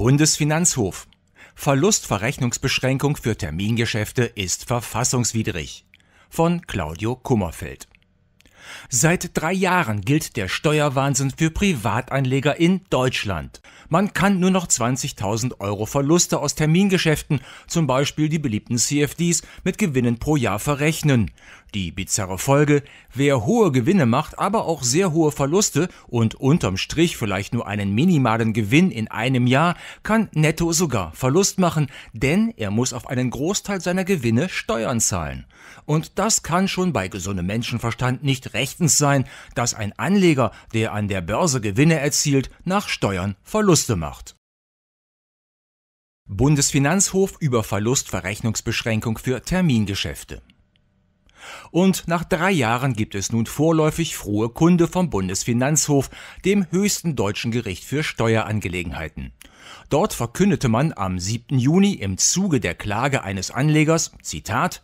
Bundesfinanzhof. Verlustverrechnungsbeschränkung für Termingeschäfte ist verfassungswidrig. Von Claudio Kummerfeld. Seit drei Jahren gilt der Steuerwahnsinn für Privatanleger in Deutschland. Man kann nur noch 20.000 Euro Verluste aus Termingeschäften, zum Beispiel die beliebten CFDs, mit Gewinnen pro Jahr verrechnen. Die bizarre Folge, wer hohe Gewinne macht, aber auch sehr hohe Verluste und unterm Strich vielleicht nur einen minimalen Gewinn in einem Jahr, kann netto sogar Verlust machen, denn er muss auf einen Großteil seiner Gewinne Steuern zahlen. Und das kann schon bei gesundem Menschenverstand nicht rechtens sein, dass ein Anleger, der an der Börse Gewinne erzielt, nach Steuern Verluste macht. Bundesfinanzhof über Verlustverrechnungsbeschränkung für Termingeschäfte. Und nach drei Jahren gibt es nun vorläufig frohe Kunde vom Bundesfinanzhof, dem höchsten deutschen Gericht für Steuerangelegenheiten. Dort verkündete man am 7. Juni im Zuge der Klage eines Anlegers, Zitat,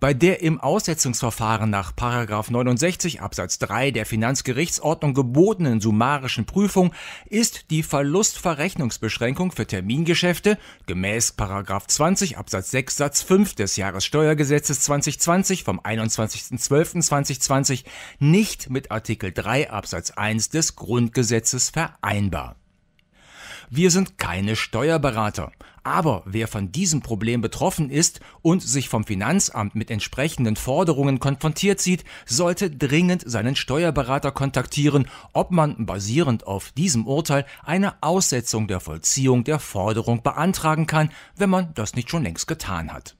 bei der im Aussetzungsverfahren nach 69 Absatz 3 der Finanzgerichtsordnung gebotenen summarischen Prüfung ist die Verlustverrechnungsbeschränkung für Termingeschäfte gemäß 20 Absatz 6 Satz 5 des Jahressteuergesetzes 2020 vom 21.12.2020 nicht mit Artikel 3 Absatz 1 des Grundgesetzes vereinbar. Wir sind keine Steuerberater. Aber wer von diesem Problem betroffen ist und sich vom Finanzamt mit entsprechenden Forderungen konfrontiert sieht, sollte dringend seinen Steuerberater kontaktieren, ob man basierend auf diesem Urteil eine Aussetzung der Vollziehung der Forderung beantragen kann, wenn man das nicht schon längst getan hat.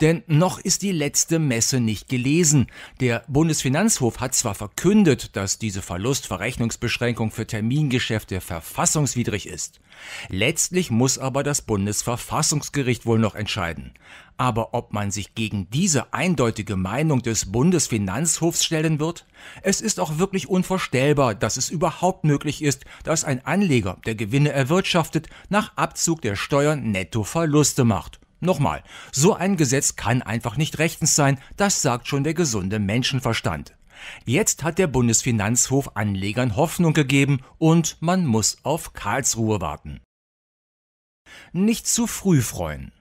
Denn noch ist die letzte Messe nicht gelesen. Der Bundesfinanzhof hat zwar verkündet, dass diese Verlustverrechnungsbeschränkung für Termingeschäfte verfassungswidrig ist. Letztlich muss aber das Bundesverfassungsgericht wohl noch entscheiden. Aber ob man sich gegen diese eindeutige Meinung des Bundesfinanzhofs stellen wird? Es ist auch wirklich unvorstellbar, dass es überhaupt möglich ist, dass ein Anleger, der Gewinne erwirtschaftet, nach Abzug der Steuern netto Verluste macht. Nochmal, so ein Gesetz kann einfach nicht rechtens sein, das sagt schon der gesunde Menschenverstand. Jetzt hat der Bundesfinanzhof Anlegern Hoffnung gegeben und man muss auf Karlsruhe warten. Nicht zu früh freuen.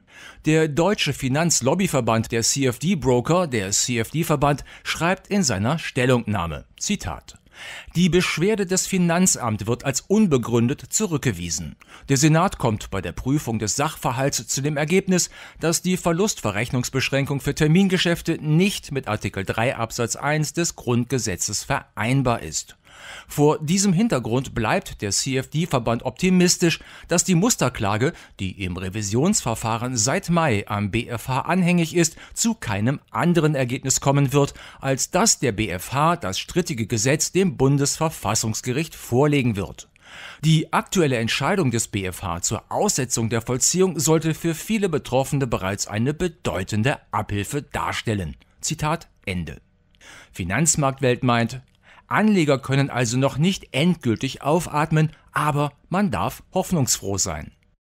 Der deutsche Finanzlobbyverband der CFD-Broker, der CFD-Verband, schreibt in seiner Stellungnahme, Zitat, die Beschwerde des Finanzamts wird als unbegründet zurückgewiesen. Der Senat kommt bei der Prüfung des Sachverhalts zu dem Ergebnis, dass die Verlustverrechnungsbeschränkung für Termingeschäfte nicht mit Artikel 3 Absatz 1 des Grundgesetzes vereinbar ist. Vor diesem Hintergrund bleibt der CFD-Verband optimistisch, dass die Musterklage, die im Revisionsverfahren seit Mai am BFH anhängig ist, zu keinem anderen Ergebnis kommen wird, als dass der BFH das strittige Gesetz dem Bundesverfassungsgericht vorlegen wird. Die aktuelle Entscheidung des BFH zur Aussetzung der Vollziehung sollte für viele Betroffene bereits eine bedeutende Abhilfe darstellen. Zitat Ende. Finanzmarktwelt meint, Anleger können also noch nicht endgültig aufatmen, aber man darf hoffnungsfroh sein.